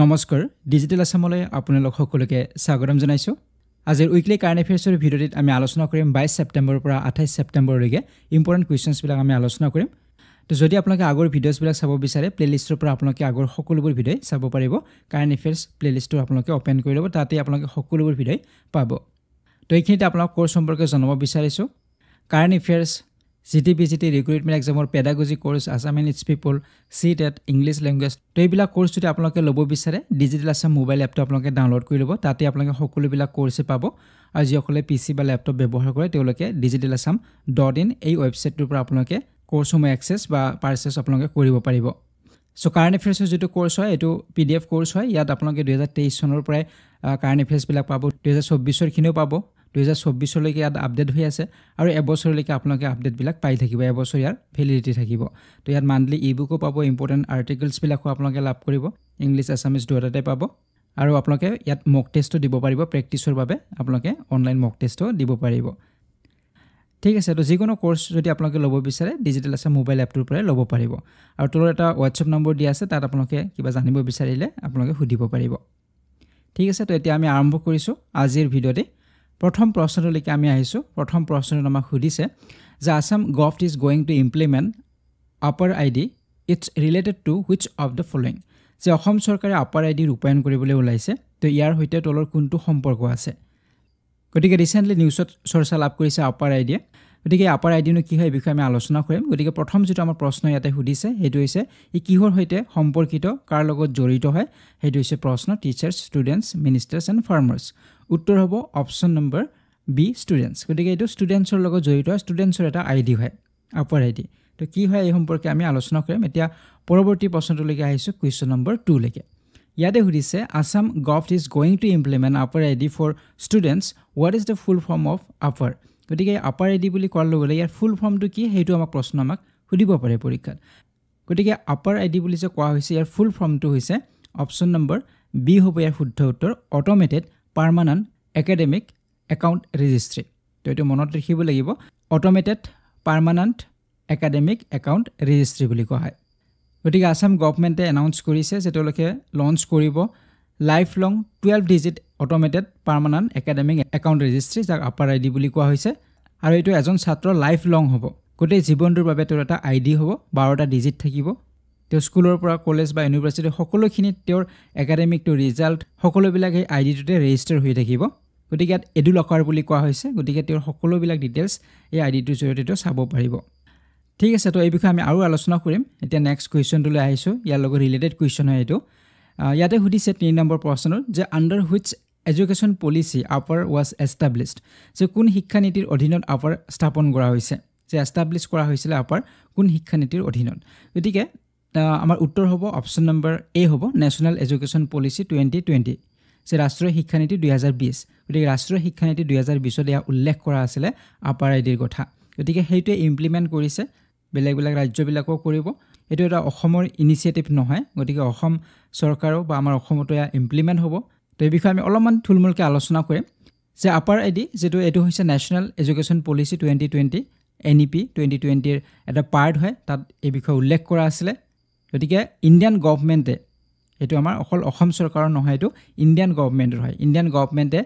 নমস্কাৰ ডিজিটেল আছামলৈ আপোনালোক সকলোকে স্বাগতম জনাইছোঁ আজিৰ উইকলি কাৰেণ্ট এফেয়াৰ্ছৰ ভিডিঅ'টিত আমি আলোচনা কৰিম বাইছ ছেপ্টেম্বৰৰ পৰা আঠাইছ ছেপ্টেম্বৰলৈকে ইম্পৰ্টেণ্ট কুৱেশ্যনছবিলাক আমি আলোচনা কৰিম তো যদি আপোনালোকে আগৰ ভিডিঅ'ছবিলাক চাব বিচাৰে প্লে'লিষ্টৰ পৰা আপোনালোকে আগৰ সকলোবোৰ ভিডিঅ' চাব পাৰিব কাৰেণ্ট এফেয়াৰ্ছ প্লে'লিষ্টটো আপোনালোকে অ'পেন কৰি ল'ব তাতে আপোনালোকে সকলোবোৰ ভিডিঅ' পাব তো এইখিনিতে আপোনালোকক ক'ৰ্ছ সম্পৰ্কে জনাব বিচাৰিছোঁ current affairs C T B C T recruitment এক্সামৰ pedagogy course Assam and its people CET English language তো এইবিলাক কৰ্চ যদি আপোনালোকে ল'ব বিচাৰে ডিজিটেল আছাম মোবাইল এপটো আপোনালোকে ডাউনলোড কৰি ল'ব তাতে আপোনালোকে সকলোবিলাক কৰ্চে পাব আৰু যিসকলে পি চি বা লেপটপ ব্যৱহাৰ কৰে তেওঁলোকে ডিজিটেল আছাম ডট ইন এই ৱেবছাইটটোৰ পৰা আপোনালোকে কৰ্চসমূহ এক্সেছ বা পাৰ্চেছ আপোনালোকে কৰিব পাৰিব চ' কাৰেণ্ট এফেয়াৰ্ছৰ যিটো কৰ্চ হয় এইটো পি ডি এফ কৰ্চ হয় ইয়াত আপোনালোকে দুহেজাৰ তেইছ চনৰ পৰাই কাৰেণ্ট এফেয়াৰ্ছবিলাক পাব দুহেজাৰ চৌব্বিছৰখিনিও পাব দুহেজাৰ চৌব্বিছলৈকে ইয়াত আপডেট হৈ আছে আৰু এবছৰলৈকে আপোনালোকে আপডেটবিলাক পাই থাকিব এবছৰ ইয়াৰ ভেলিডিটি থাকিব তো ইয়াত মান্থলি ই বুকো পাব ইম্পৰ্টেণ্ট আৰ্টিকলছবিলাকো আপোনালোকে লাভ কৰিব ইংলিছ এছামিছ দুটাতে পাব আৰু আপোনালোকে ইয়াত মক টেষ্টো দিব পাৰিব প্ৰেক্টিছৰ বাবে আপোনালোকে অনলাইন মক টেষ্টো দিব পাৰিব ঠিক আছে তো যিকোনো কোৰ্ছ যদি আপোনালোকে ল'ব বিচাৰে ডিজিটেল আছে মোবাইল এপটোৰ পৰাই ল'ব পাৰিব আৰু তোৰ এটা হোৱাটছএপ নম্বৰ দিয়া আছে তাত আপোনালোকে কিবা জানিব বিচাৰিলে আপোনালোকে সুধিব পাৰিব ঠিক আছে তো এতিয়া আমি আৰম্ভ কৰিছোঁ আজিৰ ভিডিঅ'তেই প্ৰথম প্ৰশ্নটোলৈকে আমি আহিছোঁ প্ৰথম প্ৰশ্নটো আমাক সুধিছে যে Assam govt is going to implement APAAR I D it's related to which of the following যে অসম চৰকাৰে আপাৰ আই ডি ৰূপায়ণ কৰিবলৈ ওলাইছে তো ইয়াৰ সৈতে তলৰ কোনটো সম্পৰ্ক আছে গতিকে ৰিচেণ্টলি নিউজত চৰ্চা লাভ কৰিছে আপাৰ আই ডিয়ে গতিকে আপাৰ আইডিনো কি হয় এই বিষয়ে আমি আলোচনা কৰিম গতিকে প্ৰথম যিটো আমাৰ প্ৰশ্ন ইয়াতে সুধিছে সেইটো হৈছে ই কিহৰ সৈতে সম্পৰ্কিত কাৰ লগত জড়িত হয় সেইটো হৈছে প্ৰশ্ন teachers students ministers and farmers উত্তৰ হ'ব অপশ্যন নম্বৰ বি ষ্টুডেণ্টছ গতিকে এইটো ষ্টুডেণ্টছৰ লগত জড়িত হয় ষ্টুডেণ্টছৰ এটা আই ডি হয় আপাৰ আই ডি তো কি হয় এই সম্পৰ্কে আমি আলোচনা কৰিম এতিয়া পৰৱৰ্তী প্ৰশ্নটোলৈকে আহিছোঁ কুৱেশ্যন নম্বৰ টুলৈকে ইয়াতে সুধিছে Assam gov is going to implement APAAR I D for students what is the full form of APAAR গতিকে আপাৰ এডি বুলি কোৱাৰ লগে লগে ইয়াৰ ফুল ফৰ্মটো কি সেইটো আমাক প্ৰশ্ন আমাক সুধিব পাৰে পৰীক্ষাত গতিকে আপাৰ আইডি বুলি যে কোৱা হৈছে ইয়াৰ ফুল ফৰ্মটো হৈছে অপশ্যন নম্বৰ বি হ'ব ইয়াৰ শুদ্ধ উত্তৰ automated permanent academic account registry তো এইটো মনত ৰাখিব লাগিব automated permanent academic account registry বুলি কোৱা হয় গতিকে আছাম গভৰ্ণমেণ্টে এনাউন্স কৰিছে যে তেওঁলোকে লঞ্চ কৰিব life long twelve digit automated permanent academic account registry যাক আপাৰ আইডি বুলি কোৱা হৈছে আৰু এইটো এজন ছাত্ৰ লাইফ লং হ'ব গোটেই জীৱনটোৰ বাবে তেওঁৰ এটা আই ডি হ'ব বাৰটা ডিজিট থাকিব তেওঁ স্কুলৰ পৰা কলেজ বা ইউনিভাৰ্চিটি সকলোখিনিত তেওঁৰ একাডেমিকটো ৰিজাল্ট সকলোবিলাক সেই আই ডিটোতে ৰেজিষ্টাৰ হৈ থাকিব গতিকে ইয়াত এডু লকাৰ বুলি কোৱা হৈছে গতিকে তেওঁৰ সকলোবিলাক ডিটেইলছ এই আই ডিটোৰ জৰিয়তে তেওঁ চাব পাৰিব ঠিক আছে তো এই বিষয়ে আমি আৰু আলোচনা কৰিম এতিয়া নেক্সট কুৱেশ্যনটোলৈ আহিছোঁ ইয়াৰ লগত ৰিলেটেড কুৱেশ্যন হয় এইটো ইয়াতে সুধিছে তিনি নম্বৰ প্ৰশ্নত যে under which education policy APAAR was established যে কোন শিক্ষানীতিৰ অধীনত আপাৰ স্থাপন কৰা হৈছে যে এষ্টাব্লিছ কৰা হৈছিলে আপাৰ কোন শিক্ষানীতিৰ অধীনত গতিকে আমাৰ উত্তৰ হ'ব অপশ্যন নম্বৰ এ হ'ব national education policy twenty twenty যে ৰাষ্ট্ৰীয় শিক্ষানীতি দুহেজাৰ বিছ গতিকে ৰাষ্ট্ৰীয় শিক্ষানীতি দুহেজাৰ বিছত এয়া উল্লেখ কৰা আছিলে আপাৰ আই ডিৰ কথা গতিকে সেইটোৱে ইমপ্লিমেণ্ট কৰিছে বেলেগ বেলেগ ৰাজ্যবিলাকেও কৰিব এইটো এটা অসমৰ ইনিচিয়েটিভ নহয় গতিকে অসম চৰকাৰেও বা আমাৰ অসমতো এয়া ইমপ্লিমেণ্ট হ'ব তো এই বিষয়ে আমি অলপমান থুলমূলকৈ আলোচনা কৰিম যে আপাৰ এডি যিটো এইটো হৈছে national education policy twenty twenty N E P twenty টুৱেণ্টিৰ এটা পাৰ্ট হয় তাত এই বিষয়ে উল্লেখ কৰা আছিলে গতিকে ইণ্ডিয়ান গভমেণ্টে এইটো আমাৰ অকল অসম চৰকাৰৰ নহয় এইটো ইণ্ডিয়ান গভমেণ্টৰ হয় ইণ্ডিয়ান গভমেণ্টে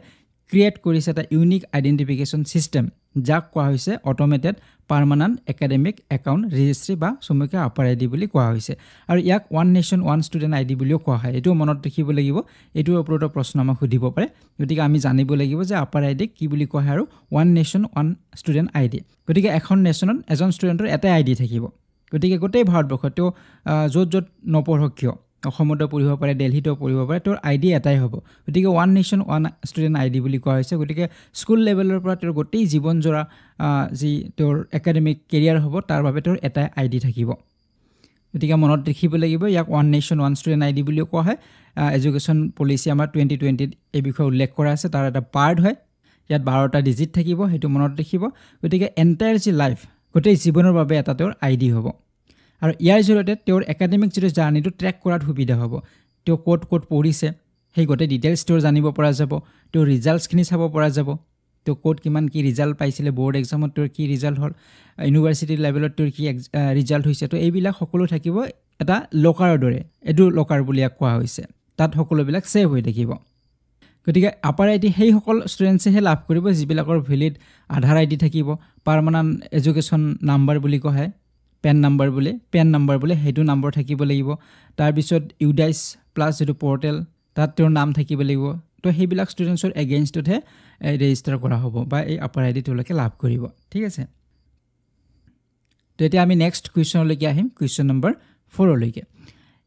ক্ৰিয়েট কৰিছে এটা ইউনিক আইডেণ্টিফিকেশ্যন ছিষ্টেম যাক কোৱা হৈছে automated permanent academic account registry বা চমুকীয়া আপাৰ আই ডি বুলি কোৱা হৈছে আৰু ইয়াক one nation one student I D বুলিও কোৱা হয় এইটোও মনত ৰাখিব লাগিব এইটোৰ ওপৰতো প্ৰশ্ন আমাক সুধিব পাৰে গতিকে আমি জানিব লাগিব যে আপাৰ আই ডিক কি বুলি কোৱা হয় আৰু one nation one student I D গতিকে এখন নেশ্যনত এজন ষ্টুডেণ্টৰ এটাই আই ডি থাকিব গতিকে গোটেই ভাৰতবৰ্ষত তেওঁ য'ত য'ত নপঢ়ক কিয় অসমতো পঢ়িব পাৰে দেলহিতো পঢ়িব পাৰে তেওঁৰ আই ডি এটাই হ'ব গতিকে one nation one student I D বুলি কোৱা হৈছে গতিকে স্কুল লেভেলৰ পৰা তেওঁৰ গোটেই জীৱনজোৰা যি তেওঁৰ একাডেমিক কেৰিয়াৰ হ'ব তাৰ বাবে তেওঁৰ এটাই আই ডি থাকিব গতিকে মনত ৰাখিব লাগিব ইয়াক one nation one student I D বুলিও কোৱা হয় এডুকেশ্যন পলিচি আমাৰ টুৱেণ্টি টুৱেণ্টিত এই বিষয়ে উল্লেখ কৰা আছে তাৰ এটা পাৰ্ট হয় ইয়াত বাৰটা ডিজিট থাকিব সেইটো মনত ৰাখিব গতিকে এণ্টায়াৰ যি লাইফ গোটেই জীৱনৰ বাবে এটা তেওঁৰ আই ডি হ'ব আৰু ইয়াৰ জৰিয়তে তেওঁৰ একাডেমিক যিটো জাৰ্ণিটো ট্ৰেক কৰাত সুবিধা হ'ব তেওঁ ক'ত ক'ত পঢ়িছে সেই গোটেই ডিটেইলছ তেওঁৰ জানিব পৰা যাব তেওঁৰ ৰিজাল্টছখিনি চাব পৰা যাব তেওঁ ক'ত কিমান কি ৰিজাল্ট পাইছিলে বৰ্ড এক্সামত তেওঁৰ কি ৰিজাল্ট হ'ল ইউনিভাৰ্চিটি লেভেলত তেওঁৰ কি ৰিজাল্ট হৈছে তো এইবিলাক সকলো থাকিব এটা লকাৰৰ দৰে এইটো লকাৰ বুলি ইয়াক কোৱা হৈছে তাত সকলোবিলাক ছেভ হৈ থাকিব গতিকে আপাৰ আই ডি সেইসকল ষ্টুডেণ্টছেহে লাভ কৰিব যিবিলাকৰ ভেলিড আধাৰ আই ডি থাকিব পাৰ্মানেণ্ট এজুকেশ্যন নাম্বাৰ বুলি কোৱা হয় পেন নাম্বাৰ বোলে পেন নাম্বাৰ বোলে সেইটো নাম্বাৰ থাকিব লাগিব তাৰপিছত ইউডাইচ প্লাছ যিটো পৰ্টেল তাত তেওঁৰ নাম থাকিব লাগিব তো সেইবিলাক ষ্টুডেণ্টছৰ এগেইনষ্টতহে ৰেজিষ্টাৰ কৰা হ'ব বা এই আপাৰ আই ডি তেওঁলোকে লাভ কৰিব ঠিক আছে তো এতিয়া আমি নেক্সট কুৱেশ্যনলৈকে আহিম কুৱেশ্যন নম্বৰ ফ'ৰলৈকে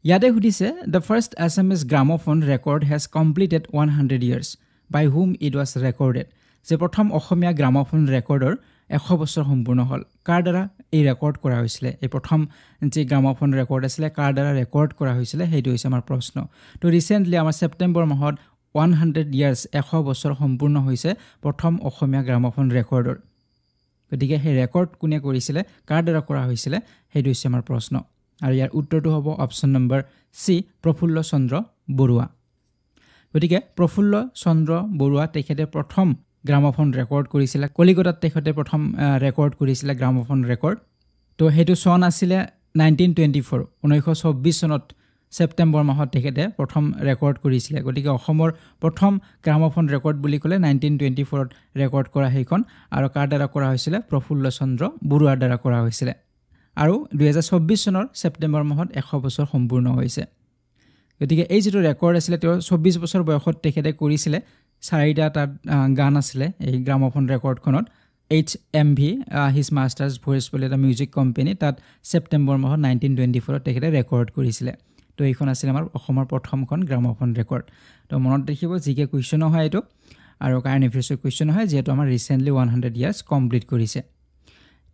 ইয়াতে সুধিছে the first S M S gramophone record has completed one hundred years by whom it was recorded যে প্ৰথম অসমীয়া গ্ৰামফোন ৰেকৰ্ডৰ এশ বছৰ সম্পূৰ্ণ হ'ল কাৰ দ্বাৰা এই ৰেকৰ্ড কৰা হৈছিলে এই প্ৰথম যি গ্ৰামফোন ৰেকৰ্ড আছিলে কাৰ দ্বাৰা ৰেকৰ্ড কৰা হৈছিলে সেইটো হৈছে আমাৰ প্ৰশ্ন তো ৰিচেণ্টলি আমাৰ ছেপ্টেম্বৰ মাহত ওৱান হাণ্ড্ৰেড ইয়াৰ্ছ এশ বছৰ সম্পূৰ্ণ হৈছে প্ৰথম অসমীয়া গ্ৰামফোন ৰেকৰ্ডৰ গতিকে সেই ৰেকৰ্ড কোনে কৰিছিলে কাৰ দ্বাৰা কৰা হৈছিলে সেইটো হৈছে আমাৰ প্ৰশ্ন আৰু ইয়াৰ উত্তৰটো হ'ব option number C Prafulla Chandra Barua গতিকে প্ৰফুল্ল চন্দ্ৰ বৰুৱা তেখেতে প্ৰথম গ্ৰামফোন ৰেকৰ্ড কৰিছিলে কলিকতাত তেখেতে প্ৰথম ৰেকৰ্ড কৰিছিলে গ্ৰামফোন ৰেকৰ্ড তো সেইটো চন আছিলে নাইনটিন টুৱেণ্টি ফ'ৰ ঊনৈছশ চৌব্বিছ চনত ছেপ্টেম্বৰ মাহত তেখেতে প্ৰথম ৰেকৰ্ড কৰিছিলে গতিকে অসমৰ প্ৰথম গ্ৰামফোন ৰেকৰ্ড বুলি ক'লে নাইনটিন টুৱেণ্টি ফ'ৰত ৰেকৰ্ড কৰা সেইখন আৰু কাৰ দ্বাৰা কৰা হৈছিলে প্ৰফুল্ল চন্দ্ৰ বৰুৱাৰ দ্বাৰা কৰা হৈছিলে আৰু দুহেজাৰ চৌব্বিছ চনৰ ছেপ্টেম্বৰ মাহত এশ বছৰ সম্পূৰ্ণ হৈছে গতিকে এই যিটো ৰেকৰ্ড আছিলে তেওঁ চৌব্বিছ বছৰ বয়সত তেখেতে কৰিছিলে চাৰিটা তাত গান আছিলে এই গ্ৰামফোন ৰেকৰ্ডখনত H M V his master's voice বুলি এটা মিউজিক কোম্পেনী তাত ছেপ্টেম্বৰ মাহত নাইনটিন টুৱেণ্টি ফ'ৰত তেখেতে ৰেকৰ্ড কৰিছিলে তো এইখন আছিলে আমাৰ অসমৰ প্ৰথমখন গ্ৰামফোন ৰেকৰ্ড তো মনত ৰাখিব যিকে কুৱেশ্যনো হয় এইটো আৰু কাৰণ এফেয়াৰ্ছৰ কুৱেশ্যনো হয় যিহেতু আমাৰ recently one hundred years complete কৰিছে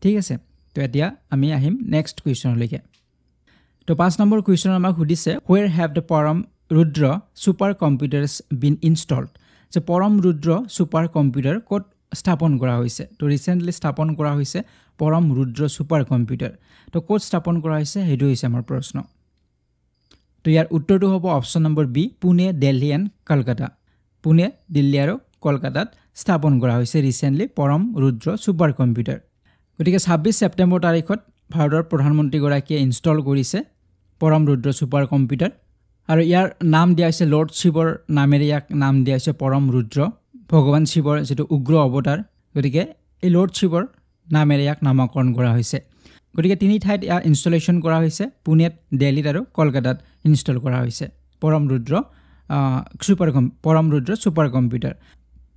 ঠিক আছে তো এতিয়া আমি আহিম নেক্সট কুৱেশ্যনলৈকে তো পাঁচ নম্বৰ কুৱেশ্যন আমাক সুধিছে where have the Param Rudra super computers been installed যে পৰম ৰুদ্ৰ ছুপাৰ কম্পিউটাৰ ক'ত স্থাপন কৰা হৈছে তো ৰিচেণ্টলি স্থাপন কৰা হৈছে পৰম ৰুদ্ৰ ছুপাৰ কম্পিউটাৰ তো ক'ত স্থাপন কৰা হৈছে সেইটো হৈছে আমাৰ প্ৰশ্ন তো ইয়াৰ উত্তৰটো হ'ব option number B Pune Delhi and Kolkata Pune Delhi আৰু কলকাতাত স্থাপন কৰা হৈছে ৰিচেণ্টলি পৰম ৰুদ্ৰ ছুপাৰ কম্পিউটাৰ গতিকে ছাব্বিছ ছেপ্টেম্বৰ তাৰিখত ভাৰতৰ প্ৰধানমন্ত্ৰীগৰাকীয়ে ইনষ্টল কৰিছে পৰম ৰুদ্ৰ ছুপাৰ কম্পিউটাৰ আৰু ইয়াৰ নাম দিয়া হৈছে লৰ্ড শিৱৰ নামেৰে ইয়াক নাম দিয়া হৈছে পৰম ৰুদ্ৰ ভগৱান শিৱৰ যিটো উগ্ৰ অৱতাৰ গতিকে এই লৰ্ড শিৱৰ নামেৰে ইয়াক নামাকৰণ কৰা হৈছে গতিকে তিনি ঠাইত ইয়াৰ ইনষ্টলেশ্যন কৰা হৈছে পুনেত দিল্লীত আৰু কলকাতাত ইনষ্টল কৰা হৈছে পৰম ৰুদ্ৰ ছুপাৰ কম পৰম ৰুদ্ৰ ছুপাৰ কম্পিউটাৰ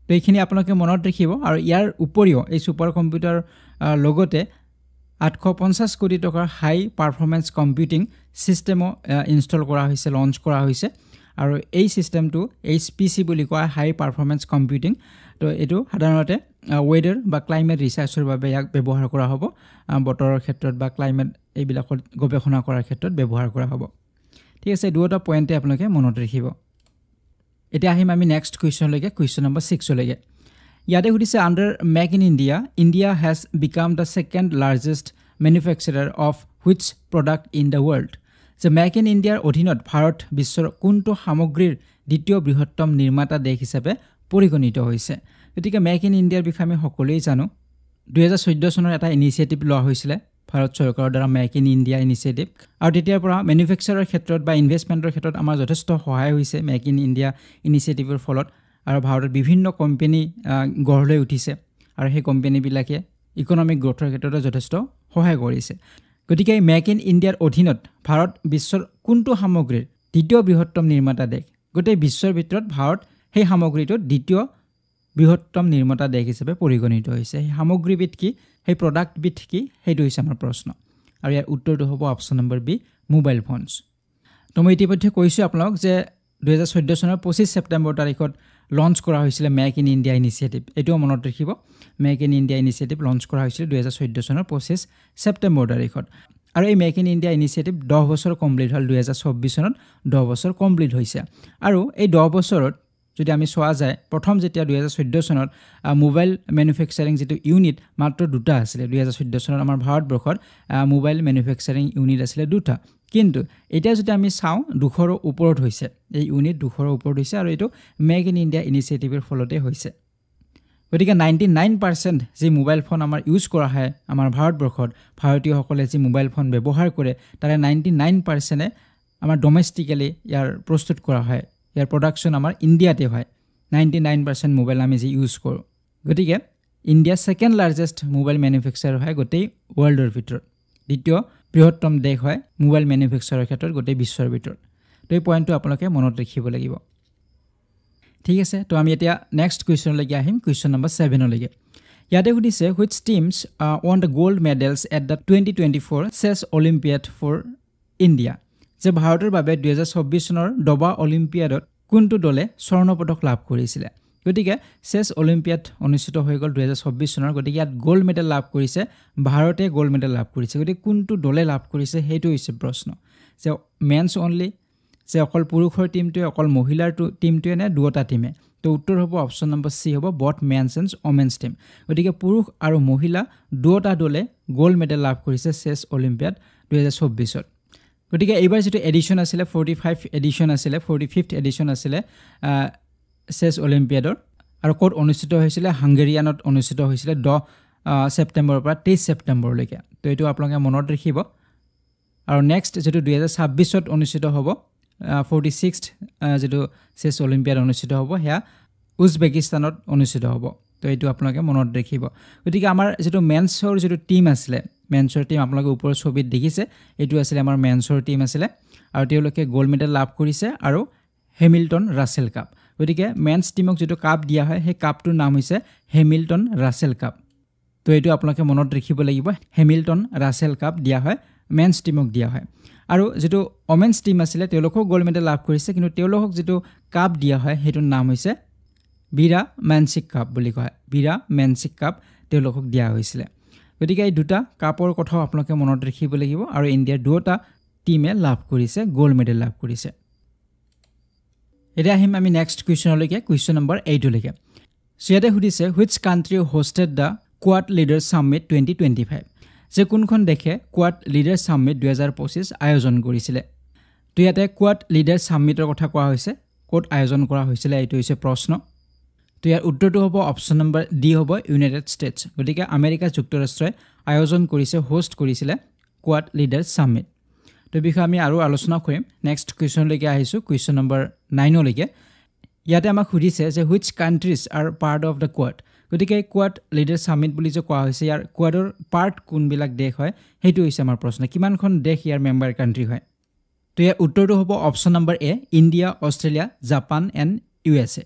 তো এইখিনি আপোনালোকে মনত ৰাখিব আৰু ইয়াৰ উপৰিও এই ছুপাৰ কম্পিউটাৰ লগতে আঠশ পঞ্চাছ কোটি টকাৰ হাই পাৰফৰ্মেঞ্চ কম্পিউটিং ছিষ্টেমো ইনষ্টল কৰা হৈছে লঞ্চ কৰা হৈছে আৰু এই ছিষ্টেমটো এইচ পি চি বুলি কোৱা হাই পাৰফৰ্মেঞ্চ কম্পিউটিং তো এইটো সাধাৰণতে ৱেডাৰ বা ক্লাইমেট ৰিচাৰ্চৰ বাবে ইয়াক ব্যৱহাৰ কৰা হ'ব বতৰৰ ক্ষেত্ৰত বা ক্লাইমেট এইবিলাকত গৱেষণা কৰাৰ ক্ষেত্ৰত ব্যৱহাৰ কৰা হ'ব ঠিক আছে দুয়োটা পইণ্টে আপোনালোকে মনত ৰাখিব এতিয়া আহিম আমি নেক্সট কুৱেশ্যনলৈকে কুৱেশ্যন নম্বৰ ছিক্সলৈকে ইয়াতে সুধিছে under make in India India has become the second largest manufacturer of which product in the world যে মেক ইন ইণ্ডিয়াৰ অধীনত ভাৰত বিশ্বৰ কোনটো সামগ্ৰীৰ দ্বিতীয় বৃহত্তম নিৰ্মাতা দেশ হিচাপে পৰিগণিত হৈছে গতিকে মেক ইন ইণ্ডিয়াৰ বিষয়ে আমি সকলোৱেই জানো দুহেজাৰ চৈধ্য চনৰ এটা ইনিচিয়েটিভ লোৱা হৈছিলে ভাৰত চৰকাৰৰ দ্বাৰা মেক ইন ইণ্ডিয়া ইনিচিয়েটিভ আৰু তেতিয়াৰ পৰা মেনুফেকচাৰৰ ক্ষেত্ৰত বা ইনভেষ্টমেণ্টৰ ক্ষেত্ৰত আমাৰ যথেষ্ট সহায় হৈছে মেক ইন ইণ্ডিয়া ইনিচিয়েটিভৰ ফলত আৰু ভাৰতত বিভিন্ন কোম্পেনী গঢ় লৈ উঠিছে আৰু সেই কোম্পেনীবিলাকে ইকনমিক গ্ৰ'থৰ ক্ষেত্ৰতো যথেষ্ট সহায় কৰিছে গতিকে মেক ইন ইণ্ডিয়াৰ অধীনত ভাৰত বিশ্বৰ কোনটো সামগ্ৰীৰ দ্বিতীয় বৃহত্তম নিৰ্মাতা দেশ গোটেই বিশ্বৰ ভিতৰত ভাৰত সেই সামগ্ৰীটোত দ্বিতীয় বৃহত্তম নিৰ্মাতা দেশ হিচাপে পৰিগণিত হৈছে সেই সামগ্ৰীবিধ কি সেই প্ৰডাক্টবিধ কি সেইটো হৈছে আমাৰ প্ৰশ্ন আৰু ইয়াৰ উত্তৰটো হ'ব option number B mobile phones ত মই ইতিমধ্যে কৈছোঁ আপোনালোক যে দুহেজাৰ চৈধ্য চনৰ পঁচিছ ছেপ্টেম্বৰ তাৰিখত লঞ্চ কৰা হৈছিলে মেক ইন ইণ্ডিয়া ইনিচিয়েটিভ এইটোও মনত ৰাখিব make in India initiative launch কৰা হৈছিলে দুহেজাৰ চৈধ্য চনৰ পঁচিছ ছেপ্টেম্বৰ তাৰিখত আৰু এই মেক ইন ইণ্ডিয়া ইনিচিয়েটিভ দহ বছৰ কমপ্লিট হ'ল দুহেজাৰ চৌব্বিছ চনত দহ বছৰ কমপ্লিট হৈছে আৰু এই দহ বছৰত যদি আমি চোৱা যায় প্ৰথম যেতিয়া দুহেজাৰ চৈধ্য চনত মোবাইল মেনুফেক্সাৰিং যিটো ইউনিট মাত্ৰ দুটা আছিলে দুহেজাৰ চৈধ্য চনত আমাৰ ভাৰতবৰ্ষত মোবাইল মেনুফেক্সাৰিং ইউনিট আছিলে দুটা কিন্তু এতিয়া যদি আমি চাওঁ দুশৰ ওপৰত হৈছে এই ইউনিট দুশৰ ওপৰত হৈছে আৰু এইটো মেক ইন ইণ্ডিয়া ইনিচিয়েটিভৰ ফলতে হৈছে গতিকে নাইণ্টি নাইন পাৰ্চেণ্ট যি মোবাইল ফোন আমাৰ ইউজ কৰা হয় আমাৰ ভাৰতবৰ্ষত ভাৰতীয়সকলে যি মোবাইল ফোন ব্যৱহাৰ কৰে তাৰে নাইণ্টি নাইন পাৰ্চেণ্টে আমাৰ ডমেষ্টিকেলি ইয়াৰ প্ৰস্তুত কৰা হয় ইয়াৰ প্ৰডাকশ্যন আমাৰ ইণ্ডিয়াতে হয় নাইণ্টি নাইন পাৰ্চেণ্ট মোবাইল আমি যি ইউজ কৰোঁ গতিকে India second largest mobile manufacture হয় গোটেই ৱৰ্ল্ডৰ ভিতৰত দ্বিতীয় বৃহত্তম দেশ হয় মোবাইল মেনুফেকচাৰৰ ক্ষেত্ৰত গোটেই বিশ্বৰ ভিতৰত তো এই পইণ্টটো আপোনালোকে মনত ৰাখিব লাগিব ঠিক আছে তো আমি এতিয়া নেক্সট কুৱেশ্যনলৈকে আহিম কুৱেশ্যন নম্বৰ ছেভেনলৈকে ইয়াতে সুধিছে which teams won the gold medals at the twenty twenty four chess olympiad for India যে ভাৰতৰ বাবে দুহেজাৰ চৌব্বিছ চনৰ ডবা অলিম্পিয়াডত কোনটো দলে স্বৰ্ণ পদক লাভ কৰিছিলে গতিকে চেছ অলিম্পিয়াত অনুষ্ঠিত হৈ গ'ল দুহেজাৰ চৌব্বিছ চনৰ গতিকে ইয়াত গ'ল্ড মেডেল লাভ কৰিছে ভাৰতে গ'ল্ড মেডেল লাভ কৰিছে গতিকে কোনটো দলে লাভ কৰিছে সেইটো হৈছে প্ৰশ্ন যে মেনছ অনলি যে অকল পুৰুষৰ টীমটোৱে অকল মহিলাৰ টীমটোৱে নে দুটা টীমে তো উত্তৰ হ'ব অপশ্যন নম্বৰ চি হ'ব বট মেনছ এণ্ড অমেন্স টীম গতিকে পুৰুষ আৰু মহিলা দুটা দলে গ'ল্ড মেডেল লাভ কৰিছে চেছ অলিম্পিয়াত দুহেজাৰ চৌব্বিছত গতিকে এইবাৰ যিটো এডিশ্যন আছিলে ফৰ্টি ফাইভ এডিশ্যন আছিলে ফৰ্টি ফিফ্থ এডিশ্যন আছিলে চেছ অলিম্পিয়াডৰ আৰু ক'ত অনুষ্ঠিত হৈছিলে হাংগেৰিয়ানত অনুষ্ঠিত হৈছিলে দহ ছেপ্টেম্বৰৰ পৰা তেইছ ছেপ্টেম্বৰলৈকে তো এইটো আপোনালোকে মনত ৰাখিব আৰু নেক্সট যিটো দুহেজাৰ ছাব্বিছত অনুষ্ঠিত হ'ব ফৰ্টি ছিক্সথ যিটো চেছ অলিম্পিয়াড অনুষ্ঠিত হ'ব সেয়া উজবেকিস্তানত অনুষ্ঠিত হ'ব তো এইটো আপোনালোকে মনত ৰাখিব গতিকে আমাৰ যিটো মেন্ছৰ যিটো টীম আছিলে মেন্ছৰ টীম আপোনালোকে ওপৰৰ ছবিত দেখিছে এইটো আছিলে আমাৰ মেন্ছৰ টীম আছিলে আৰু তেওঁলোকে গ'ল্ড মেডেল লাভ কৰিছে আৰু হেমিল্টন ৰাছেল কাপ গতিকে মেনছ টীমক যিটো কাপ দিয়া হয় সেই কাপটোৰ নাম হৈছে হেমিল্টন ৰাছেল কাপ তো এইটো আপোনালোকে মনত ৰাখিব লাগিব হেমিল্টন ৰাছেল কাপ দিয়া হয় মেনছ টীমক দিয়া হয় আৰু যিটো অমেনছ টীম আছিলে তেওঁলোকেও গ'ল্ড মেডেল লাভ কৰিছে কিন্তু তেওঁলোকক যিটো কাপ দিয়া হয় সেইটোৰ নাম হৈছে বীৰা মেনছিক কাপ বুলি কয় বীৰা মেনছিক কাপ তেওঁলোকক দিয়া হৈছিলে গতিকে এই দুটা কাপৰ কথাও আপোনালোকে মনত ৰাখিব লাগিব আৰু ইণ্ডিয়াৰ দুয়োটা টীমে লাভ কৰিছে গ'ল্ড মেডেল লাভ কৰিছে এতিয়া আহিম আমি নেক্সট কুৱেশ্যনলৈকে কুৱেশ্যন নম্বৰ এইটোলৈকে চ' ইয়াতে সুধিছে which country hosted the Quad leader summit twenty twenty five যে কোনখন দেশে কোৱাড লিডাৰ চামিট দুহেজাৰ পঁচিছ আয়োজন কৰিছিলে তো ইয়াতে কোৱাড লিডাৰ চামিটৰ কথা কোৱা হৈছে ক'ত আয়োজন কৰা হৈছিলে এইটো হৈছে প্ৰশ্ন তো ইয়াৰ উত্তৰটো হ'ব অপশ্যন নম্বৰ ডি হ'ব ইউনাইটেড ষ্টেটছ গতিকে আমেৰিকা যুক্তৰাষ্ট্ৰই আয়োজন কৰিছে হোষ্ট কৰিছিলে কোৱাড লিডাৰ চামিট তো বিষয়ে আমি আৰু আলোচনা কৰিম নেক্সট কুৱেশ্যনলৈকে আহিছোঁ কুৱেশ্যন নম্বৰ নাইনলৈকে ইয়াতে আমাক সুধিছে যে which countries are part of the Quad গতিকে কোৱাড লিডাৰ চামিট বুলি যে কোৱা হৈছে ইয়াৰ কোৱাডৰ পাৰ্ট কোনবিলাক দেশ হয় সেইটো হৈছে আমাৰ প্ৰশ্ন কিমানখন দেশ ইয়াৰ মেম্বাৰ কাণ্ট্ৰি হয় তো ইয়াৰ উত্তৰটো হ'ব option number A India Australia Japan and U S A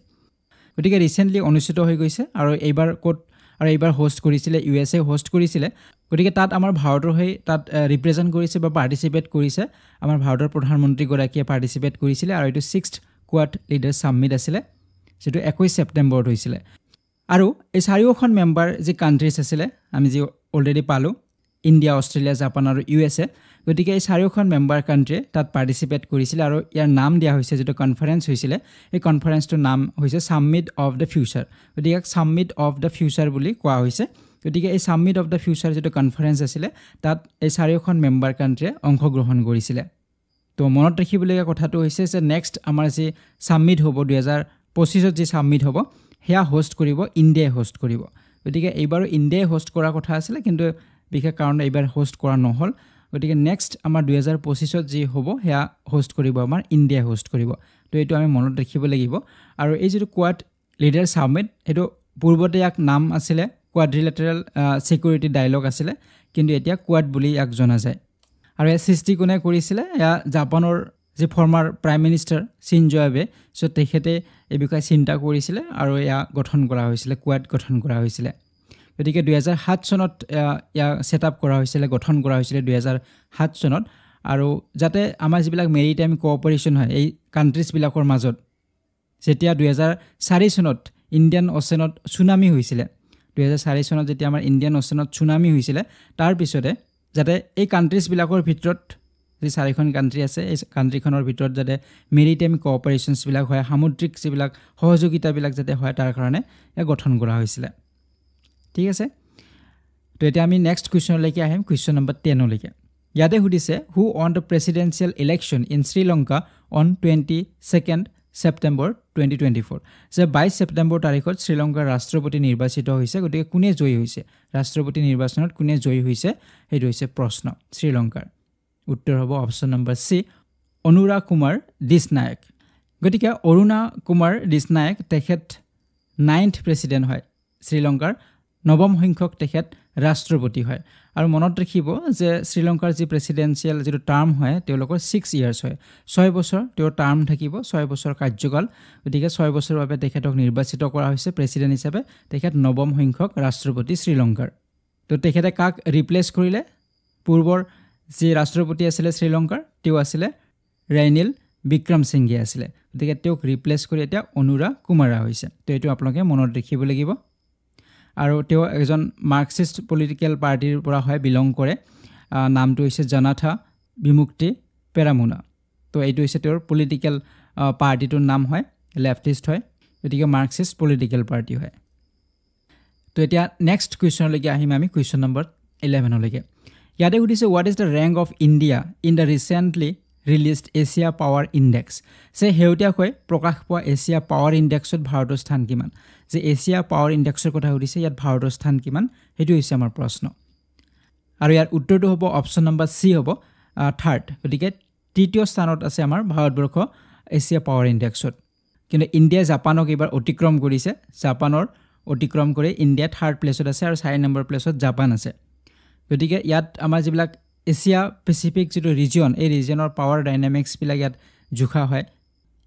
গতিকে ৰিচেণ্টলি অনুষ্ঠিত হৈ গৈছে আৰু এইবাৰ ক'ত আৰু এইবাৰ হোষ্ট কৰিছিলে ইউ এছ এ হোষ্ট কৰিছিলে গতিকে তাত আমাৰ ভাৰতৰ হৈ তাত ৰিপ্ৰেজেণ্ট কৰিছে বা পাৰ্টিচিপেট কৰিছে আমাৰ ভাৰতৰ প্ৰধানমন্ত্ৰীগৰাকীয়ে পাৰ্টিচিপেট কৰিছিলে আৰু এইটো ছিক্স কোৱাড লিডাৰ ছাবমিট আছিলে যিটো একৈছ ছেপ্টেম্বৰত হৈছিলে আৰু এই চাৰিওখন মেম্বাৰ যি কাণ্ট্ৰিজ আছিলে আমি যি অলৰেডি পালোঁ ইণ্ডিয়া অষ্ট্ৰেলিয়া জাপান আৰু ইউ এছ এ গতিকে এই চাৰিওখন মেম্বাৰ কাণ্ট্ৰীয়ে তাত পাৰ্টিচিপেট কৰিছিলে আৰু ইয়াৰ নাম দিয়া হৈছে যিটো কনফাৰেঞ্চ হৈছিলে সেই কনফাৰেঞ্চটোৰ নাম হৈছে ছাবমিট অফ দ্য ফিউচাৰ গতিকে ছাবমিট অফ দ্য ফিউচাৰ বুলি কোৱা হৈছে গতিকে এই ছাবমিট অফ দ্য ফিউচাৰ যিটো কনফাৰেঞ্চ আছিলে তাত এই চাৰিওখন মেম্বাৰ কাণ্ট্ৰীয়ে অংশগ্ৰহণ কৰিছিলে তো মনত ৰাখিবলগীয়া কথাটো হৈছে যে নেক্সট আমাৰ যি ছাবমিট হ'ব দুহেজাৰ পঁচিছত যি ছাবমিট হ'ব সেয়া হোষ্ট কৰিব ইণ্ডিয়াই হোষ্ট কৰিব গতিকে এইবাৰো ইণ্ডিয়াই হোষ্ট কৰা কথা আছিলে কিন্তু বিশেষ কাৰণে এইবাৰ হোষ্ট কৰা নহ'ল গতিকে নেক্সট আমাৰ দুহেজাৰ পঁচিছত যি হ'ব সেয়া হোষ্ট কৰিব আমাৰ ইণ্ডিয়াই হোষ্ট কৰিব তো এইটো আমি মনত ৰাখিব লাগিব আৰু এই যিটো কোৱাড লিডাৰ ছাবমিট সেইটো পূৰ্বতে ইয়াক নাম আছিলে কোৱাড্ৰিলেটাৰেল ছিকিউৰিটি ডায়লগ আছিলে কিন্তু এতিয়া কোৱাড বুলি ইয়াক জনা যায় আৰু এই সৃষ্টি কোনে কৰিছিলে এয়া জাপানৰ যি ফৰ্মাৰ প্ৰাইম মিনিষ্টাৰ চিন আবে চ' তেখেতে এই বিষয়ে চিন্তা কৰিছিলে আৰু এয়া গঠন কৰা হৈছিলে কুৱাইট গঠন কৰা হৈছিলে গতিকে দুহেজাৰ সাত চনত ইয়াক ছেট আপ কৰা হৈছিলে গঠন কৰা হৈছিলে দুহেজাৰ সাত চনত আৰু যাতে আমাৰ যিবিলাক মেৰি টাইম কঅপাৰেশ্যন হয় এই কাণ্ট্ৰিজবিলাকৰ মাজত যেতিয়া দুহেজাৰ চাৰি চনত ইণ্ডিয়ান অ'চেনত চুনামি হৈছিলে দুহেজাৰ চাৰি চনত যেতিয়া আমাৰ ইণ্ডিয়ান অ'চেনত চুনামি হৈছিলে তাৰপিছতে যাতে এই কাণ্ট্ৰিজবিলাকৰ ভিতৰত যি চাৰিখন কাণ্ট্ৰি আছে এই কাণ্ট্ৰিখনৰ ভিতৰত যাতে মেৰিটাইম কঅপাৰেশ্যনছবিলাক হয় সামুদ্ৰিক যিবিলাক সহযোগিতাবিলাক যাতে হয় তাৰ কাৰণে ইয়াক গঠন কৰা হৈছিলে ঠিক আছে তো এতিয়া আমি নেক্সট কুৱেশ্যনলৈকে আহিম কুৱেশ্যন নম্বৰ টেনলৈকে ইয়াতে সুধিছে who won the presidential election in Sri Lanka on twenty second September twenty twenty four যে বাইছ ছেপ্টেম্বৰ তাৰিখত শ্ৰীলংকাৰ ৰাষ্ট্ৰপতি নিৰ্বাচিত হৈছে গতিকে কোনে জয়ী হৈছে ৰাষ্ট্ৰপতি নিৰ্বাচনত কোনে জয়ী হৈছে সেইটো হৈছে প্ৰশ্ন শ্ৰীলংকাৰ উত্তৰ হ'ব option number C Anura Kumara Dissanayake গতিকে অৰুণা কুমাৰ দিছ দিশনায়ক তেখেত নাইন্থ প্ৰেচিডেণ্ট হয় শ্ৰীলংকাৰ নৱম সংখ্যক তেখেত ৰাষ্ট্ৰপতি হয় আৰু মনত ৰাখিব যে শ্ৰীলংকাৰ যি প্ৰেচিডেঞ্চিয়েল যিটো টাৰ্ম হয় তেওঁলোকৰ ছিক্স ইয়াৰ্ছ হয় ছয় বছৰ তেওঁৰ টাৰ্ম থাকিব ছয় বছৰ কাৰ্যকাল গতিকে ছয় বছৰৰ বাবে তেখেতক নিৰ্বাচিত কৰা হৈছে প্ৰেচিডেণ্ট হিচাপে তেখেত নৱম সংখ্যক ৰাষ্ট্ৰপতি শ্ৰীলংকাৰ তো তেখেতে কাক ৰিপ্লেচ কৰিলে পূৰ্বৰ যি ৰাষ্ট্ৰপতি আছিলে শ্ৰীলংকাৰ তেওঁ আছিলে ৰেইনিল বিক্ৰম সিংঘে আছিলে গতিকে তেওঁক ৰিপ্লেচ কৰি এতিয়া অনুৰা কুমাৰা হৈছে তো এইটো আপোনালোকে মনত ৰাখিব লাগিব আৰু তেওঁ এজন মাৰ্কচিষ্ট পলিটিকেল পাৰ্টিৰ পৰা হয় বিলং কৰে নামটো হৈছে জনাথা বিমুক্তি পেৰামুনা তো এইটো হৈছে তেওঁৰ পলিটিকেল পাৰ্টিটোৰ নাম হয় লেফটিষ্ট হয় গতিকে মাৰ্কচিষ্ট পলিটিকেল পাৰ্টি হয় তো এতিয়া নেক্সট কুৱেশ্যনলৈকে আহিম আমি কুৱেশ্যন নম্বৰ ইলেভেনলৈকে ইয়াতে সুধিছে what is the rank of India in the recently released Asia power index যে শেহতীয়াকৈ প্ৰকাশ পোৱা এছিয়া পাৱাৰ ইণ্ডেক্সত ভাৰতৰ স্থান কিমান যে এছিয়া পাৱাৰ ইণ্ডেক্সৰ কথা সুধিছে ইয়াত ভাৰতৰ স্থান কিমান সেইটো হৈছে আমাৰ প্ৰশ্ন আৰু ইয়াৰ উত্তৰটো হ'ব অপশ্যন নম্বৰ চি হ'ব থাৰ্ড গতিকে তৃতীয় স্থানত আছে আমাৰ ভাৰতবৰ্ষ এছিয়া পাৱাৰ ইণ্ডেক্সত কিন্তু ইণ্ডিয়াই জাপানক এইবাৰ অতিক্ৰম কৰিছে জাপানৰ অতিক্ৰম কৰি ইণ্ডিয়া থাৰ্ড প্লেছত আছে আৰু চাৰি নম্বৰ প্লেছত জাপান আছে গতিকে ইয়াত আমাৰ যিবিলাক এছিয়া পেচিফিক যিটো ৰিজন এই ৰিজনৰ পাৱাৰ ডাইনেমিক্সবিলাক ইয়াত জোখা হয়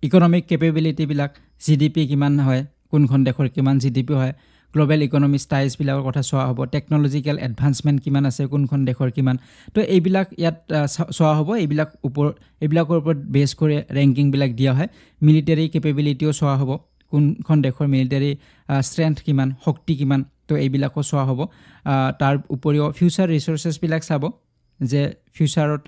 ইকনমিক কেপেবিলিটিবিলাক জি ডি পি কিমান হয় কোনখন দেশৰ কিমান জি ডি পি হয় গ্ল'বেল ইকনমিক ষ্টাইজবিলাকৰ কথা চোৱা হ'ব টেকন'লজিকেল এডভান্সমেণ্ট কিমান আছে কোনখন দেশৰ কিমান তো এইবিলাক ইয়াত চোৱা হ'ব এইবিলাক ওপৰত এইবিলাকৰ ওপৰত বেছ কৰি ৰেংকিংবিলাক দিয়া হয় মিলিটেৰী কেপেবিলিটিও চোৱা হ'ব কোনখন দেশৰ মিলিটেৰী ষ্ট্ৰেংথ কিমান শক্তি কিমান তো এইবিলাকো চোৱা হ'ব তাৰ উপৰিও ফিউচাৰ ৰিচৰ্চেছবিলাক চাব যে ফিউচাৰত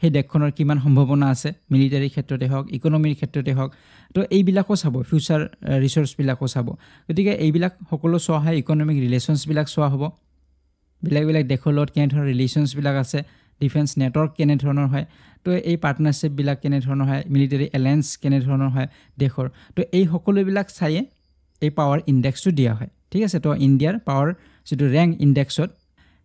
সেই দেশখনৰ কিমান সম্ভাৱনা আছে মিলিটাৰীৰ ক্ষেত্ৰতে হওক ইকনমিৰ ক্ষেত্ৰতে হওক তো এইবিলাকো চাব ফিউচাৰ ৰিচৰ্চবিলাকো চাব গতিকে এইবিলাক সকলো চোৱা হয় ইকনমিক ৰিলেশ্যনছবিলাক চোৱা হ'ব বেলেগ বেলেগ দেশৰ লগত কেনেধৰণৰ ৰিলেশ্যনছবিলাক আছে ডিফেন্স নেটৱৰ্ক কেনেধৰণৰ হয় তো এই পাৰ্টনাৰশ্বিপবিলাক কেনেধৰণৰ হয় মিলিটেৰী এলায়েন্স কেনেধৰণৰ হয় দেশৰ তো এই সকলোবিলাক চায়ে এই পাৱাৰ ইণ্ডেক্সটো দিয়া হয় ঠিক আছে তো ইণ্ডিয়াৰ পাৱাৰ যিটো ৰেংক ইণ্ডেক্সত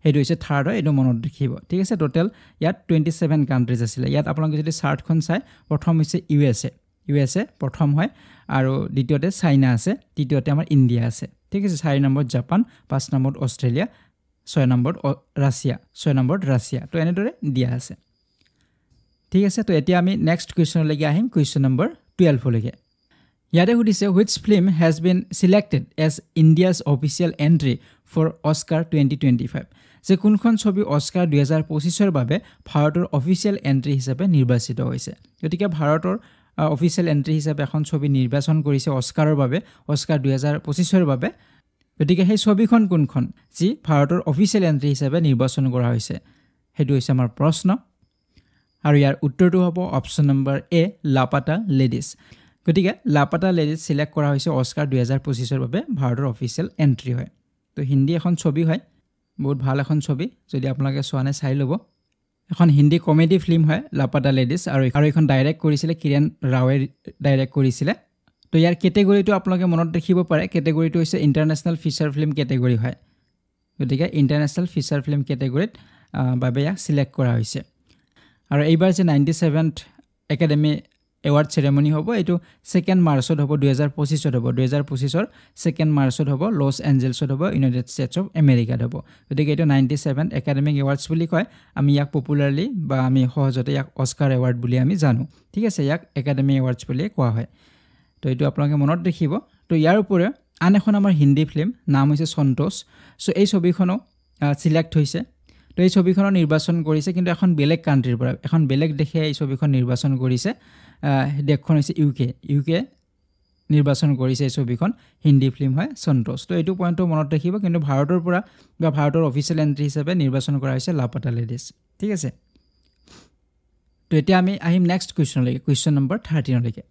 সেইটো হৈছে থাৰ্ডৰ এইটো মনত ৰাখিব ঠিক আছে টোটেল ইয়াত টুৱেণ্টি ছেভেন কাণ্ট্ৰিজ আছিলে ইয়াত আপোনালোকে যদি চাৰ্টখন চাই প্ৰথম হৈছে U S A U S A প্ৰথম হয় আৰু দ্বিতীয়তে চাইনা আছে তৃতীয়তে আমাৰ ইণ্ডিয়া আছে ঠিক আছে চাৰি নম্বৰত জাপান পাঁচ নম্বৰত অষ্ট্ৰেলিয়া ছয় নম্বৰত ৰাছিয়া ছয় নম্বৰত ৰাছিয়া তো এনেদৰে দিয়া আছে ঠিক আছে তো এতিয়া আমি নেক্সট কুৱেশ্যনলৈকে আহিম কুৱেশ্যন নম্বৰ টুৱেলভলৈকে ইয়াতে সুধিছে which film has been selected as India's official entry for Oscar twenty twenty five যে কোনখন ছবি অস্কাৰ দুহেজাৰ পঁচিছৰ বাবে ভাৰতৰ অফিচিয়েল এণ্ট্ৰি হিচাপে নিৰ্বাচিত হৈছে গতিকে ভাৰতৰ অফিচিয়েল এণ্ট্ৰি হিচাপে এখন ছবি নিৰ্বাচন কৰিছে অস্কাৰৰ বাবে অস্কাৰ দুহেজাৰ পঁচিছৰ বাবে গতিকে সেই ছবিখন কোনখন যি ভাৰতৰ অফিচিয়েল এণ্ট্ৰি হিচাপে নিৰ্বাচন কৰা হৈছে সেইটো হৈছে আমাৰ প্ৰশ্ন আৰু ইয়াৰ উত্তৰটো হ'ব option number A Laapataa Ladies গতিকে লাপাটা লেডিজ চিলেক্ট কৰা হৈছে অস্কাৰ দুহেজাৰ পঁচিছৰ বাবে ভাৰতৰ অফিচিয়েল এণ্ট্ৰি হয় তো হিন্দী এখন ছবি হয় বহুত ভাল এখন ছবি যদি আপোনালোকে চোৱা নাই চাই ল'ব এখন হিন্দী কমেডি ফিল্ম হয় লাপাটা লেডিজ আৰু আৰু এইখন ডাইৰেক্ট কৰিছিলে কিৰেণ ৰাওৱে ডাইৰেক্ট কৰিছিলে তো ইয়াৰ কেটেগৰীটো আপোনালোকে মনত ৰাখিব পাৰে কেটেগৰীটো হৈছে ইণ্টাৰনেশ্যনেল ফিচাৰ ফিল্ম কেটেগৰী হয় গতিকে ইণ্টাৰনেশ্যনেল ফিচাৰ ফিল্ম কেটেগৰীত বাবে ইয়াক চিলেক্ট কৰা হৈছে আৰু এইবাৰ যে ninety seventh Academy Award ceremony হ'ব এইটো ছেকেণ্ড মাৰ্চত হ'ব দুহেজাৰ পঁচিছত হ'ব দুহেজাৰ পঁচিছৰ ছেকেণ্ড মাৰ্চত হ'ব লছ এঞ্জেলছত হ'ব ইউনাইটেড ষ্টেটছ অফ আমেৰিকাত হ'ব গতিকে এইটো নাইণ্টি ছেভেন একাডেমিক এৱাৰ্ডছ বুলি কয় আমি ইয়াক পপুলাৰলি বা আমি সহজতে ইয়াক অস্কাৰ এৱাৰ্ড বুলি আমি জানো ঠিক আছে ইয়াক একাডেমিক এৱাৰ্ডছ বুলিয়ে কোৱা হয় তো এইটো আপোনালোকে মনত ৰাখিব তো ইয়াৰ উপৰিও আন এখন আমাৰ হিন্দী ফিল্ম নাম হৈছে সন্তোষ চ' এই ছবিখনো চিলেক্ট হৈছে তো এই ছবিখনৰ নিৰ্বাচন কৰিছে কিন্তু এখন বেলেগ কাণ্ট্ৰিৰ পৰা এখন বেলেগ দেশে এই ছবিখন নিৰ্বাচন কৰিছে দেশখন হৈছে ইউ কে ইউ কে নিৰ্বাচন কৰিছে এই ছবিখন হিন্দী ফিল্ম হয় সন্তোষ তো এইটো পইণ্টটো মনত ৰাখিব কিন্তু ভাৰতৰ পৰা বা ভাৰতৰ অফিচিয়েল এণ্ট্ৰি হিচাপে নিৰ্বাচন কৰা হৈছে লাপাতা লেডিছ ঠিক আছে তো এতিয়া আমি আহিম নেক্সট কুৱেশ্যনলৈকে কুৱেশ্যন নম্বৰ থাৰ্টিনলৈকে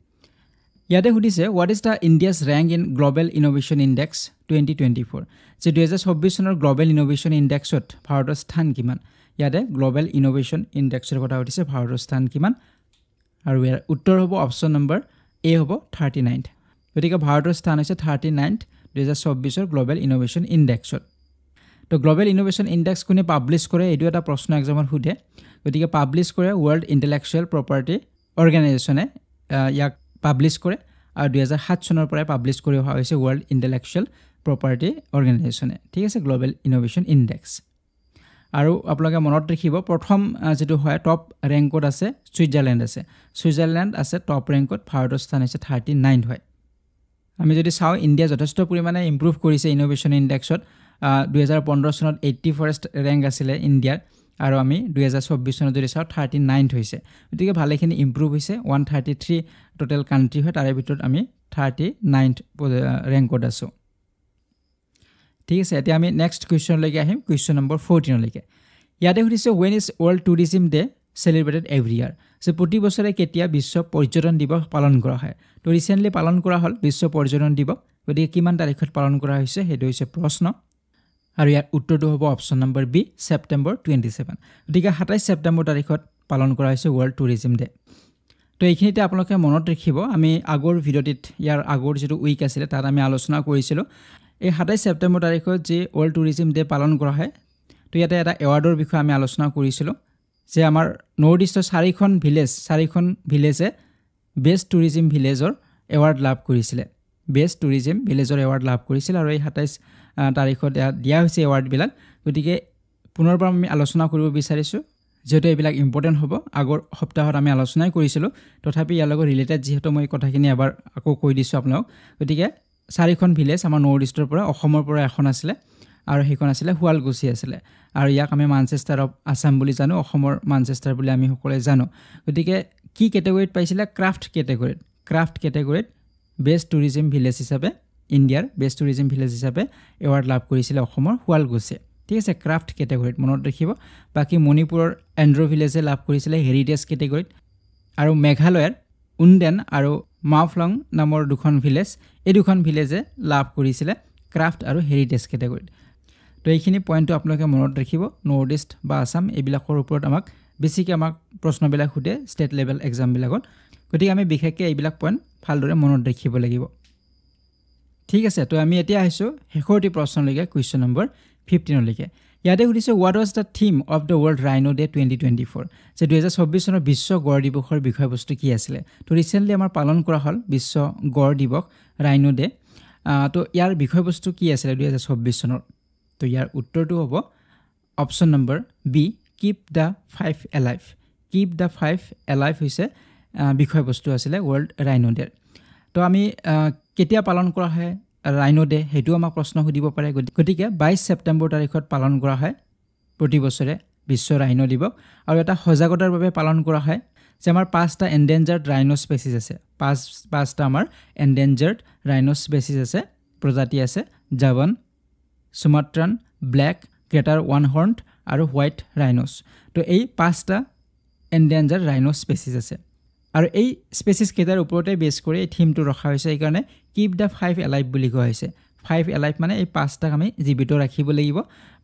ইয়াতে সুধিছে what is the India's rank in global innovation index twenty twenty four যে দুহেজাৰ চৌব্বিছ চনৰ গ্ল'বেল ইন'ভেশ্যন ইণ্ডেক্সত ভাৰতৰ স্থান কিমান ইয়াতে গ্ল'বেল ইন'ভেশ্যন ইণ্ডেক্সৰ কথা সুধিছে ভাৰতৰ স্থান কিমান আৰু ইয়াৰ উত্তৰ হ'ব অপশ্যন নম্বৰ এ হ'ব থাৰ্টি নাইন্থ গতিকে ভাৰতৰ স্থান হৈছে থাৰ্টি নাইন্থ দুহেজাৰ চৌব্বিছৰ গ্ল'বেল ইন'ভেশ্যন ইণ্ডেক্সত তো গ্ল'বেল ইন'ভেশ্যন ইণ্ডেক্স কোনে পাব্লিছ কৰে এইটো এটা প্ৰশ্ন একজামত সোধে গতিকে পাব্লিছ কৰে ৱৰ্ল্ড ইণ্টেলেকচুৱেল প্ৰপাৰ্টি অৰ্গেনাইজেশ্যনে ইয়াক পাব্লিছ কৰে আৰু দুহেজাৰ সাত চনৰ পৰাই পাব্লিছ কৰি অহা হৈছে ৱৰ্ল্ড ইণ্টেলেকচুৱেল প্ৰপাৰ্টি অৰ্গেনাইজেশ্যনে ঠিক আছে গ্ল'বেল ইন'ভেশ্যন ইণ্ডেক্স আৰু আপোনালোকে মনত ৰাখিব প্ৰথম যিটো হয় টপ ৰেংকত আছে ছুইজাৰলেণ্ড আছে ছুইজাৰলেণ্ড আছে টপ ৰেংকত ভাৰতৰ স্থান হৈছে থাৰ্টি নাইন হয় আমি যদি চাওঁ ইণ্ডিয়া যথেষ্ট পৰিমাণে ইম্প্ৰুভ কৰিছে ইন'ভেশ্যন ইণ্ডেক্সত দুহেজাৰ পোন্ধৰ চনত এইট্টি ফৰেষ্ট ৰেংক আছিলে ইণ্ডিয়াৰ আৰু আমি দুহেজাৰ চৌব্বিছ চনত যদি চাওঁ থাৰ্টি নাইন হৈছে গতিকে ভালেখিনি ইম্প্ৰুভ হৈছে one thirty three total country হয় তাৰে ভিতৰত আমি থাৰ্টি নাইন্থ ৰেংকত আছোঁ ঠিক আছে এতিয়া আমি নেক্সট কুৱেশ্যনলৈকে আহিম কুৱেশ্যন নম্বৰ ফৰ্টিনলৈকে ইয়াতে সুধিছে when is world tourism day celebrated every year যে প্ৰতি বছৰে কেতিয়া বিশ্ব পৰ্যটন দিৱস পালন কৰা হয় তো ৰিচেণ্টলি পালন কৰা হ'ল বিশ্ব পৰ্যটন দিৱস গতিকে কিমান তাৰিখত পালন কৰা হৈছে সেইটো হৈছে প্ৰশ্ন আৰু ইয়াৰ উত্তৰটো হ'ব option number B September twenty seven গতিকে সাতাইছ ছেপ্টেম্বৰ তাৰিখত পালন কৰা হৈছে ৱৰ্ল্ড টুৰিজিম ডে তো এইখিনিতে আপোনালোকে মনত ৰাখিব আমি আগৰ ভিডিঅ'টিত ইয়াৰ আগৰ যিটো উইক আছিলে তাত আমি আলোচনা কৰিছিলোঁ এই সাতাইছ ছেপ্টেম্বৰ তাৰিখত যি ৱৰ্ল্ড টুৰিজিম ডে পালন কৰা হয় তো ইয়াতে এটা এৱাৰ্ডৰ বিষয়ে আমি আলোচনা কৰিছিলোঁ যে আমাৰ নৰ্থ ইষ্টৰ চাৰিখন ভিলেজ চাৰিখন ভিলেজে বেষ্ট টুৰিজিম ভিলেজৰ এৱাৰ্ড লাভ কৰিছিলে বেষ্ট টুৰিজিম ভিলেজৰ এৱাৰ্ড লাভ কৰিছিল আৰু এই সাতাইছ তাৰিখত দিয়া হৈছে এৱাৰ্ডবিলাক গতিকে পুনৰবাৰ আমি আলোচনা কৰিব বিচাৰিছোঁ যিহেতু এইবিলাক ইম্পৰ্টেণ্ট হ'ব আগৰ সপ্তাহত আমি আলোচনাই কৰিছিলোঁ তথাপি ইয়াৰ লগত ৰিলেটেড যিহেতু মই কথাখিনি এবাৰ আকৌ কৈ দিছোঁ আপোনালোক গতিকে চাৰিখন ভিলেজ আমাৰ নৰ্থ ইষ্টৰ পৰা অসমৰ পৰা এখন আছিলে আৰু সেইখন আছিলে শুৱালকুছি আছিলে আৰু ইয়াক আমি মানচেষ্টাৰ অফ আছাম বুলি জানো অসমৰ মানচেষ্টাৰ বুলি আমি সকলোৱে জানো গতিকে কি কেটেগৰীত পাইছিলে ক্ৰাফ্ট কেটেগৰীত ক্ৰাফ্ট কেটেগৰীত বেষ্ট টুৰিজিম ভিলেজ হিচাপে ইণ্ডিয়াৰ বেষ্ট টুৰিজিম ভিলেজ হিচাপে এৱাৰ্ড লাভ কৰিছিলে অসমৰ শুৱালকুছে ঠিক আছে ক্ৰাফ্ট কেটেগৰীত মনত ৰাখিব বাকী মণিপুৰৰ এণ্ড্ৰ ভিলেজে লাভ কৰিছিলে হেৰিটেজ কেটেগৰীত আৰু মেঘালয়ৰ উণ্ডেন আৰু মাওফলং নামৰ দুখন ভিলেজ এই দুখন ভিলেজে লাভ কৰিছিলে ক্ৰাফ্ট আৰু হেৰিটেজ কেটেগৰীত তো এইখিনি পইণ্টটো আপোনালোকে মনত ৰাখিব নৰ্থ ইষ্ট বা আছাম এইবিলাকৰ ওপৰত আমাক বেছিকৈ আমাক প্ৰশ্নবিলাক সোধে ষ্টেট লেভেল এক্সামবিলাকত গতিকে আমি বিশেষকৈ এইবিলাক পইণ্ট ভালদৰে মনত ৰাখিব লাগিব ঠিক আছে তো আমি এতিয়া আহিছোঁ শেষৰটি প্ৰশ্নলৈকে কুৱেশ্যন নম্বৰ ফিফটিনলৈকে ইয়াতে সুধিছে what was the theme of the world rhino' day twenty twenty four যে দুহেজাৰ চৌব্বিছ চনৰ বিশ্ব গড় দিৱসৰ বিষয়বস্তু কি আছিলে তো ৰিচেণ্টলি আমাৰ পালন কৰা হ'ল বিশ্ব গড় দিৱস ৰাইন' ডে তো ইয়াৰ বিষয়বস্তু কি আছিলে দুহেজাৰ চৌব্বিছ চনৰ তো ইয়াৰ উত্তৰটো হ'ব option number B keep the five alive keep the five alive হৈছে বিষয়বস্তু আছিলে ৱৰ্ল্ড ৰাইন' ডেৰ তো আমি কেতিয়া পালন কৰা হয় ৰাইন' ডে সেইটো আমাক প্ৰশ্ন সুধিব পাৰে গতিকে বাইছ ছেপ্টেম্বৰ তাৰিখত পালন কৰা হয় প্ৰতি বছৰে বিশ্ব ৰাইন' দিৱস আৰু এটা সজাগতাৰ বাবে পালন কৰা হয় যে আমাৰ পাঁচটা এণ্ডেঞ্জাৰ্ড ৰাইন' স্পেচিজ আছে পাঁচ পাঁচটা আমাৰ এণ্ডেঞ্জাৰ্ড ৰাইন' স্পেচিজ আছে প্ৰজাতি আছে Javan Sumatran black greater one horn আৰু হোৱাইট ৰাইন'ছ তো এই পাঁচটা এণ্ডেঞ্জাৰ ৰাইন' স্পেচিজ আছে আৰু এই স্পেচিছকেইটাৰ ওপৰতে বেছ কৰি এই থিমটো ৰখা হৈছে সেইকাৰণে কিপ দ্য ফাইভ এলাইভ বুলি কোৱা হৈছে ফাইভ এলাইভ মানে এই পাঁচটাক আমি জীৱিত ৰাখিব লাগিব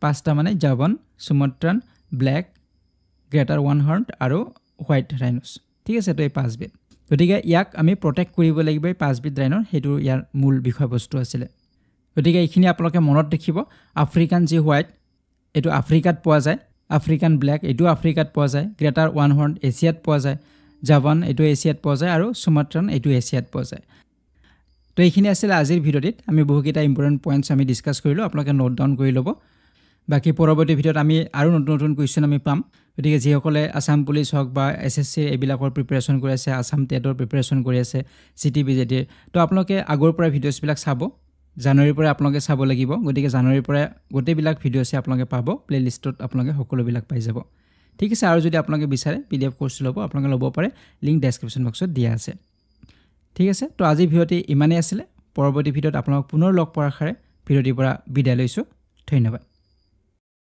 পাঁচটা মানে Javan Sumatran black greater one horn আৰু হোৱাইট ৰাইনোচ ঠিক আছে এইটো এই পাঁচবিধ গতিকে ইয়াক আমি প্ৰটেক্ট কৰিব লাগিব এই পাঁচবিধ ৰাইনৰ সেইটো ইয়াৰ মূল বিষয়বস্তু আছিলে গতিকে এইখিনি আপোনালোকে মনত ৰাখিব আফ্ৰিকান যি হোৱাইট এইটো আফ্ৰিকাত পোৱা যায় আফ্ৰিকান ব্লেক এইটো আফ্ৰিকাত পোৱা যায় গ্ৰেটাৰ ওৱান হৰ্ণ এছিয়াত পোৱা যায় জাভান এইটো এছিয়াত পোৱা যায় আৰু সুমাত্ৰান এইটো এছিয়াত পোৱা যায় তো এইখিনি আছিলে আজিৰ ভিডিঅ'টিত আমি বহুকেইটা ইম্পৰ্টেণ্ট পইণ্টছ আমি ডিছকাছ কৰিলোঁ আপোনালোকে নোট ডাউন কৰি ল'ব বাকী পৰৱৰ্তী ভিডিঅ'ত আমি আৰু নতুন নতুন কুৱেশ্যন আমি পাম গতিকে যিসকলে আছাম পুলিচ হওক বা এছ এছ চিৰ এইবিলাকৰ প্ৰিপেৰেশ্যন কৰি আছে আছাম টেটৰ প্ৰিপেৰেশ্যন কৰি আছে চি টি বি জে টিৰ তো আপোনালোকে আগৰ পৰাই ভিডিঅ'ছবিলাক চাব জানুৱাৰীৰ পৰা আপোনালোকে চাব লাগিব গতিকে জানুৱাৰীৰ পৰা গোটেইবিলাক ভিডিঅ'ছে আপোনালোকে পাব প্লে'লিষ্টত আপোনালোকে সকলোবিলাক পাই যাব ঠিক আছে আৰু যদি আপোনালোকে বিচাৰে পি ডি এফ কৰ্চটো ল'ব আপোনালোকে ল'ব পাৰে লিংক ডেছক্ৰিপশ্যন বক্সত দিয়া আছে ঠিক আছে তো আজি ভিডিঅ'টি ইমানেই আছিলে পৰৱৰ্তী ভিডিঅ'ত আপোনালোকক পুনৰ লগ পোৱাৰ আশাৰে ভিডিঅ'টিৰ পৰা বিদায় লৈছোঁ ধন্যবাদ